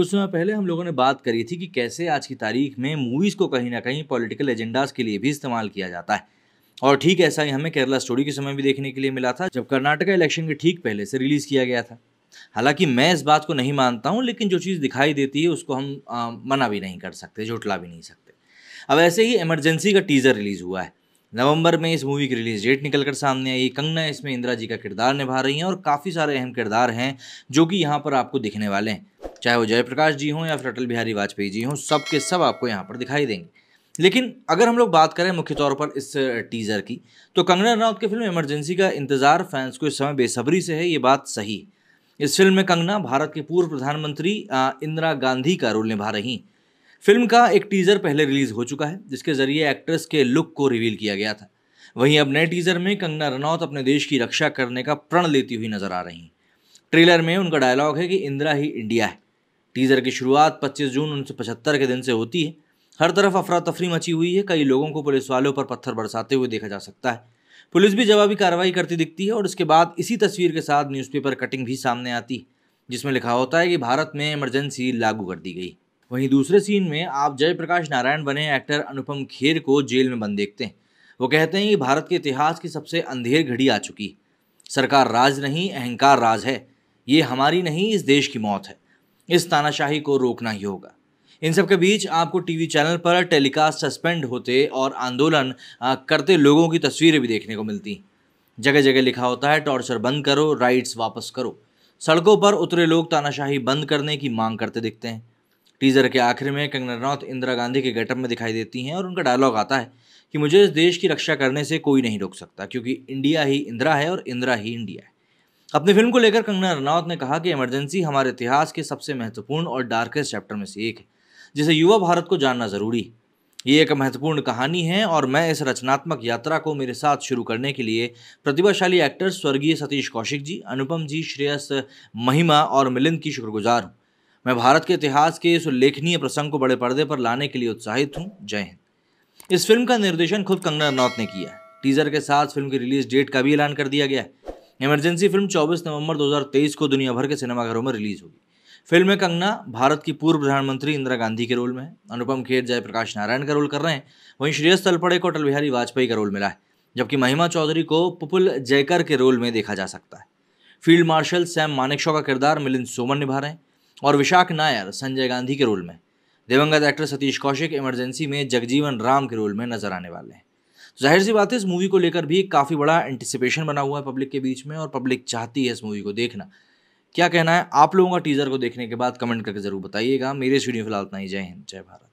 कुछ समय पहले हम लोगों ने बात करी थी कि कैसे आज की तारीख में मूवीज़ को कहीं ना कहीं पॉलिटिकल एजेंडाज के लिए भी इस्तेमाल किया जाता है और ठीक ऐसा ही हमें केरला स्टोरी के समय भी देखने के लिए मिला था जब कर्नाटका इलेक्शन के ठीक पहले से रिलीज़ किया गया था हालांकि मैं इस बात को नहीं मानता हूँ लेकिन जो चीज़ दिखाई देती है उसको हम आ, मना भी नहीं कर सकते झुटला भी नहीं सकते अब ऐसे ही इमरजेंसी का टीज़र रिलीज़ हुआ है नवंबर में इस मूवी की रिलीज़ डेट निकल कर सामने आई कंगना इसमें इंदिरा जी का किरदार निभा रही हैं और काफ़ी सारे अहम किरदार हैं जो कि यहाँ पर आपको दिखने वाले हैं चाहे वो जयप्रकाश जी हों या फिर अटल बिहारी वाजपेयी जी हों सब के सब आपको यहाँ पर दिखाई देंगे लेकिन अगर हम लोग बात करें मुख्य तौर पर इस टीज़र की तो कंगना रनौत की फिल्म इमरजेंसी का इंतज़ार फैंस को इस समय बेसब्री से है ये बात सही है इस फिल्म में कंगना भारत के पूर्व प्रधानमंत्री इंदिरा गांधी का रोल निभा रही फिल्म का एक टीज़र पहले रिलीज़ हो चुका है जिसके ज़रिए एक्ट्रेस के लुक को रिवील किया गया था वहीं अब नए टीज़र में कंगना रनौत अपने देश की रक्षा करने का प्रण लेती हुई नज़र आ रही हैं ट्रेलर में उनका डायलॉग है कि इंदिरा ही इंडिया है टीज़र की शुरुआत 25 जून उन्नीस के दिन से होती है हर तरफ अफरा तफरी मची हुई है कई लोगों को पुलिस वालों पर पत्थर बरसाते हुए देखा जा सकता है पुलिस भी जवाबी कार्रवाई करती दिखती है और इसके बाद इसी तस्वीर के साथ न्यूज़पेपर कटिंग भी सामने आती जिसमें लिखा होता है कि भारत में इमरजेंसी लागू कर दी गई वहीं दूसरे सीन में आप जयप्रकाश नारायण बने एक्टर अनुपम खेर को जेल में बंद देखते हैं वो कहते हैं कि भारत के इतिहास की सबसे अंधेर घड़ी आ चुकी सरकार राज नहीं अहंकार राज है ये हमारी नहीं इस देश की मौत है इस तानाशाही को रोकना ही होगा इन सब के बीच आपको टीवी चैनल पर टेलीकास्ट सस्पेंड होते और आंदोलन करते लोगों की तस्वीरें भी देखने को मिलती जगह जगह लिखा होता है टॉर्चर बंद करो राइट्स वापस करो सड़कों पर उतरे लोग तानाशाही बंद करने की मांग करते दिखते हैं टीजर के आखिर में कंगना रनौत इंदिरा गांधी के गेटअप में दिखाई देती हैं और उनका डायलॉग आता है कि मुझे इस देश की रक्षा करने से कोई नहीं रोक सकता क्योंकि इंडिया ही इंदिरा है और इंदिरा ही इंडिया है अपनी फिल्म को लेकर कंगना रनौत ने कहा कि इमरजेंसी हमारे इतिहास के सबसे महत्वपूर्ण और डार्केस्ट चैप्टर में से एक है जिसे युवा भारत को जानना ज़रूरी है ये एक महत्वपूर्ण कहानी है और मैं इस रचनात्मक यात्रा को मेरे साथ शुरू करने के लिए प्रतिभाशाली एक्टर्स स्वर्गीय सतीश कौशिक जी अनुपम जी श्रेयस महिमा और मिलिंद की शुक्रगुजार हूँ मैं भारत के इतिहास के इस उल्लेखनीय प्रसंग को बड़े पर्दे पर लाने के लिए उत्साहित हूँ जय हिंद इस फिल्म का निर्देशन खुद कंगना रनौत ने किया टीजर के साथ फिल्म की रिलीज डेट का भी ऐलान कर दिया गया है इमरजेंसी फिल्म 24 नवंबर 2023 को दुनिया भर के सिनेमाघरों में रिलीज होगी फिल्म में कंगना भारत की पूर्व प्रधानमंत्री इंदिरा गांधी के रोल में है अनुपम खेर जयप्रकाश नारायण का रोल कर रहे हैं वहीं श्रेयस तलपड़े को अटल बिहारी वाजपेयी का रोल मिला है जबकि महिमा चौधरी को पुपुल जयकर के रोल में देखा जा सकता है फील्ड मार्शल सैम मानेकशॉ का किरदार मिलिंद सोमन निभा रहे हैं और विशाख नायर संजय गांधी के रोल में दिवंगत एक्टर सतीश कौशिक इमरजेंसी में जगजीवन राम के रोल में नजर आने वाले हैं जाहिर सी बात है इस मूवी को लेकर भी काफ़ी बड़ा एंटिसिपेशन बना हुआ है पब्लिक के बीच में और पब्लिक चाहती है इस मूवी को देखना क्या कहना है आप लोगों का टीज़र को देखने के बाद कमेंट करके ज़रूर बताइएगा मेरे इस वीडियो फिलहाल इतना ही जय हिंद जय भारत